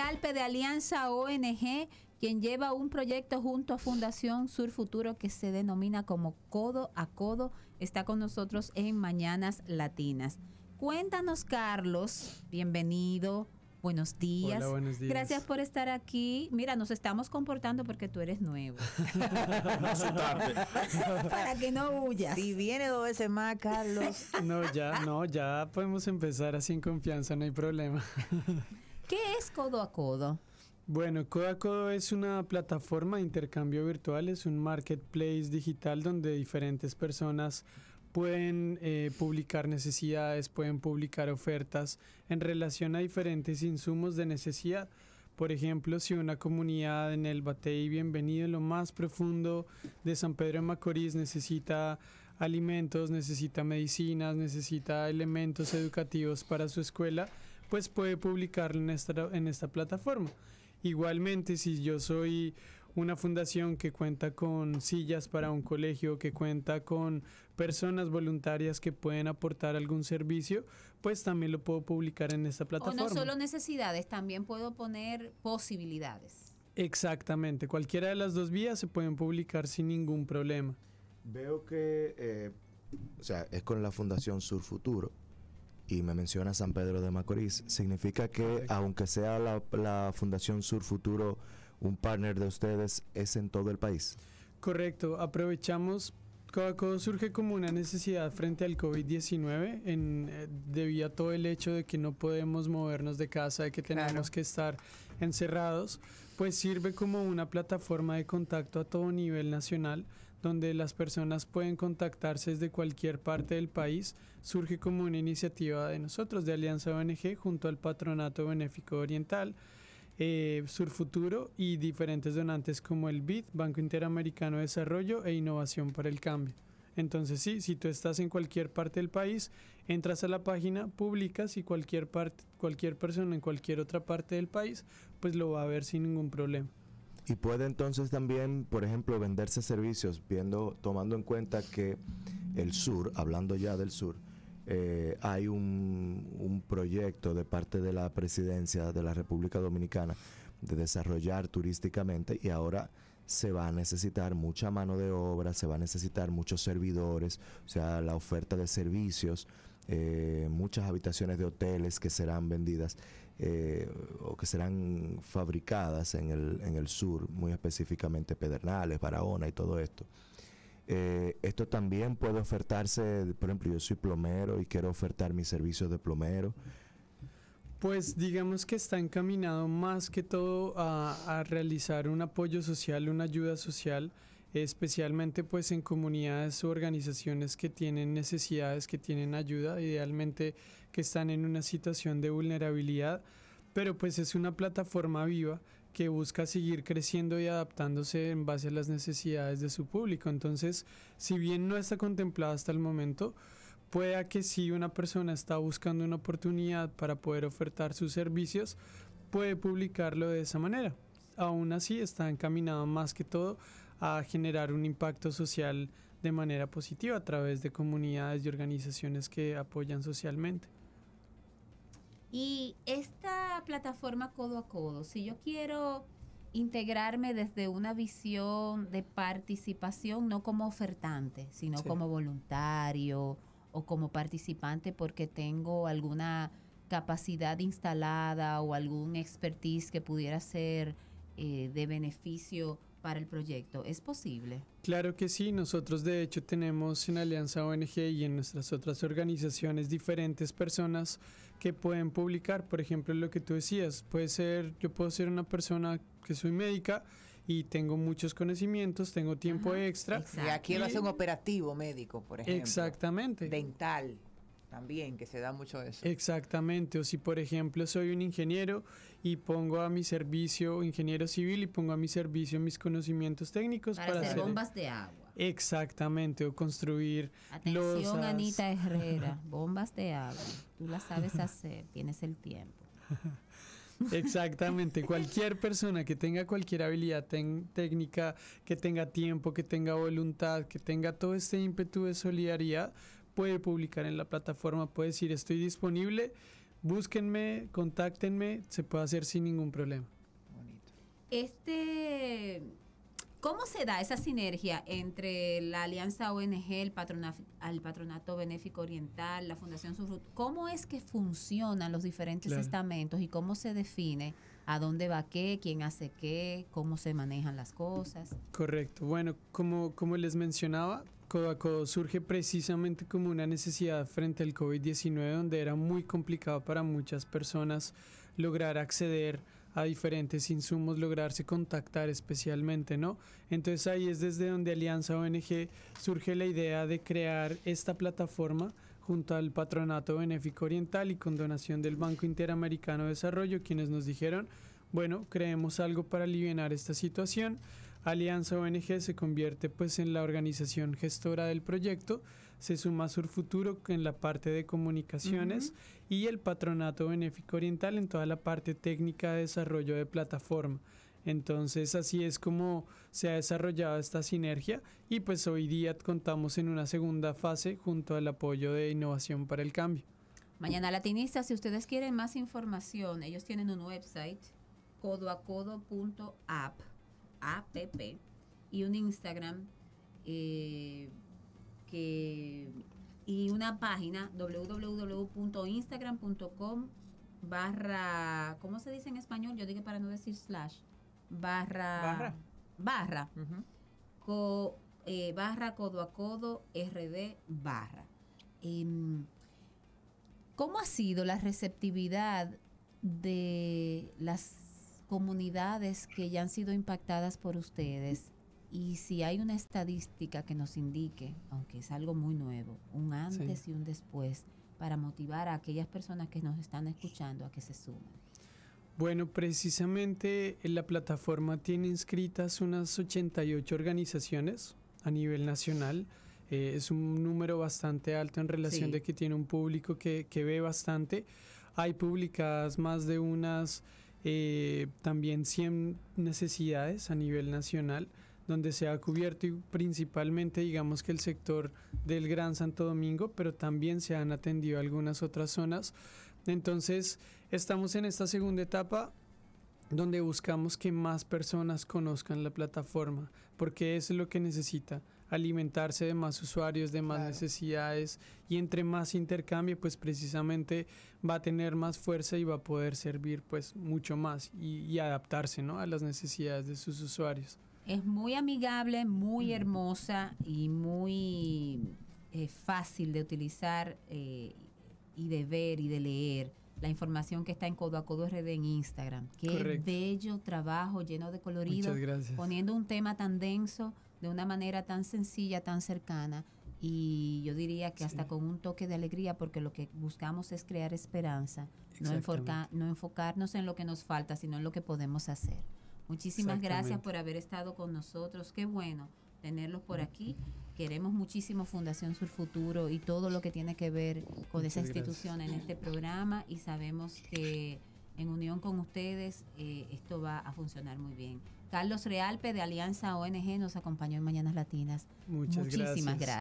Alpe de Alianza ONG, quien lleva un proyecto junto a Fundación Sur Futuro que se denomina como Codo a Codo, está con nosotros en Mañanas Latinas. Cuéntanos, Carlos, bienvenido. Buenos días. buenos días. Gracias por estar aquí. Mira, nos estamos comportando porque tú eres nuevo. no tarde. Para que no huyas. Si viene dos veces más, Carlos. no, ya, no, ya podemos empezar así confianza, no hay problema. ¿Qué es Codo a Codo? Bueno, Codo a Codo es una plataforma de intercambio virtual, es un marketplace digital donde diferentes personas pueden eh, publicar necesidades, pueden publicar ofertas en relación a diferentes insumos de necesidad. Por ejemplo, si una comunidad en el Batey Bienvenido, en lo más profundo de San Pedro de Macorís, necesita alimentos, necesita medicinas, necesita elementos educativos para su escuela, pues puede publicarlo en esta, en esta plataforma. Igualmente, si yo soy una fundación que cuenta con sillas para un colegio, que cuenta con personas voluntarias que pueden aportar algún servicio, pues también lo puedo publicar en esta plataforma. O no solo necesidades, también puedo poner posibilidades. Exactamente, cualquiera de las dos vías se pueden publicar sin ningún problema. Veo que, eh, o sea, es con la Fundación Sur Futuro y me menciona San Pedro de Macorís, significa que aunque sea la, Fundación Sur Futuro un partner de ustedes, es en todo el país. Correcto, aprovechamos Coaco surge como una necesidad frente al COVID-19 eh, debido a todo el hecho de que no podemos movernos de casa, de que tenemos que estar encerrados, pues sirve como una plataforma de contacto a todo nivel nacional donde las personas pueden contactarse desde cualquier parte del país, surge como una iniciativa de nosotros, de Alianza ONG, junto al Patronato Benéfico Oriental, eh, Futuro y diferentes donantes como el BID, Banco Interamericano de Desarrollo e Innovación para el Cambio. Entonces sí, si tú estás en cualquier parte del país, entras a la página, publicas y cualquier, parte, cualquier persona en cualquier otra parte del país, pues lo va a ver sin ningún problema. Y puede entonces también, por ejemplo, venderse servicios, viendo, tomando en cuenta que el sur, hablando ya del sur, eh, hay un, proyecto de parte de la presidencia de la República Dominicana de desarrollar turísticamente y ahora se va a necesitar mucha mano de obra, se va a necesitar muchos servidores, o sea, la oferta de servicios, eh, muchas habitaciones de hoteles que serán vendidas eh, o que serán fabricadas en el, en el sur, muy específicamente Pedernales, Barahona y todo esto. Eh, esto también puede ofertarse, por ejemplo, yo soy plomero y quiero ofertar mis servicios de plomero. Pues digamos que está encaminado más que todo a, a realizar un apoyo social, una ayuda social especialmente pues en comunidades o organizaciones que tienen necesidades, que tienen ayuda, idealmente que están en una situación de vulnerabilidad, pero pues es una plataforma viva que busca seguir creciendo y adaptándose en base a las necesidades de su público. Entonces, si bien no está contemplada hasta el momento, pueda que si una persona está buscando una oportunidad para poder ofertar sus servicios, puede publicarlo de esa manera. Aún así, está encaminado más que todo a generar un impacto social de manera positiva a través de comunidades y organizaciones que apoyan socialmente. Y esta plataforma codo a codo, si yo quiero integrarme desde una visión de participación, no como ofertante, sino como voluntario o como participante porque tengo alguna capacidad instalada o algún expertise que pudiera ser eh, de beneficio para el proyecto. ¿Es posible? Claro que sí, nosotros de hecho tenemos en Alianza ONG y en nuestras otras organizaciones diferentes personas que pueden publicar, por ejemplo, lo que tú decías, puede ser, yo puedo ser una persona que soy médica y tengo muchos conocimientos, tengo tiempo extra. Y aquí hace un operativo médico, por ejemplo. Exactamente. Dental también, que se da mucho eso. Exactamente, o si por ejemplo soy un ingeniero y pongo a mi servicio, ingeniero civil, y pongo a mi servicio mis conocimientos técnicos para, hacer, bombas de agua. Exactamente, o construir. Atención, Anita Herrera, bombas de agua. Tú las sabes hacer, tienes el tiempo. Exactamente, cualquier persona que tenga cualquier habilidad técnica, que tenga tiempo, que tenga voluntad, que tenga todo este ímpetu de solidaridad, puede publicar en la plataforma, puede decir estoy disponible, búsquenme, contáctenme, se puede hacer sin ningún problema. Este, ¿Cómo se da esa sinergia entre la Alianza ONG, el, patronato, Patronato Benéfico Oriental, la Fundación Sufrut? ¿Cómo es que funcionan los diferentes estamentos y cómo se define a dónde va qué, quién hace qué, cómo se manejan las cosas? Correcto. Bueno, como, como les mencionaba, codo a codo surge precisamente como una necesidad frente al COVID-19 donde era muy complicado para muchas personas lograr acceder a diferentes insumos, lograrse contactar especialmente, ¿no? Entonces ahí es desde donde Alianza ONG surge la idea de crear esta plataforma junto al Patronato Benéfico Oriental y con donación del Banco Interamericano de Desarrollo, quienes nos dijeron, bueno, creemos algo para aliviar esta situación Alianza ONG se convierte pues en la organización gestora del proyecto, se suma Futuro en la parte de comunicaciones y el Patronato Benéfico Oriental en toda la parte técnica de desarrollo de plataforma. Entonces así es como se ha desarrollado esta sinergia y pues hoy día contamos en una segunda fase junto al apoyo de Innovación para el Cambio. Mañana Latinista, si ustedes quieren más información, ellos tienen un website codoacodo.app app y un Instagram eh, que, y una página www.instagram.com barra, ¿cómo se dice en español? Yo dije para no decir slash, barra, barra, barra, eh, barra codo a codo, rd, barra. Em, ¿Cómo ha sido la receptividad de las comunidades que ya han sido impactadas por ustedes y si hay una estadística que nos indique, aunque es algo muy nuevo, un antes y un después, para motivar a aquellas personas que nos están escuchando a que se sumen. Bueno, precisamente eh, la plataforma tiene inscritas unas 88 organizaciones a nivel nacional. Eh, es un número bastante alto en relación de que tiene un público que, que ve bastante. Hay publicadas más de unas eh, también 100 necesidades a nivel nacional, donde se ha cubierto principalmente, digamos que el sector del Gran Santo Domingo, pero también se han atendido algunas otras zonas. Entonces, estamos en esta segunda etapa donde buscamos que más personas conozcan la plataforma, porque es lo que necesita alimentarse de más usuarios, de más necesidades y entre más intercambio, pues precisamente va a tener más fuerza y va a poder servir pues mucho más y, adaptarse ¿no? a las necesidades de sus usuarios. Es muy amigable, muy hermosa y muy eh, fácil de utilizar eh, y de ver y de leer la información que está en Codo a Codo RD en Instagram. Qué bello trabajo lleno de colorido. Poniendo un tema tan denso de una manera tan sencilla, tan cercana y yo diría que hasta con un toque de alegría porque lo que buscamos es crear esperanza, no, enfocar, no enfocarnos en lo que nos falta, sino en lo que podemos hacer. Muchísimas gracias por haber estado con nosotros. Qué bueno tenerlos por mm. aquí. Queremos muchísimo Fundación Sur Futuro y todo lo que tiene que ver con esa institución en este programa y sabemos que en unión con ustedes eh, esto va a funcionar muy bien. Carlos Realpe de Alianza ONG nos acompañó en Mañanas Latinas. Muchas Muchísimas gracias.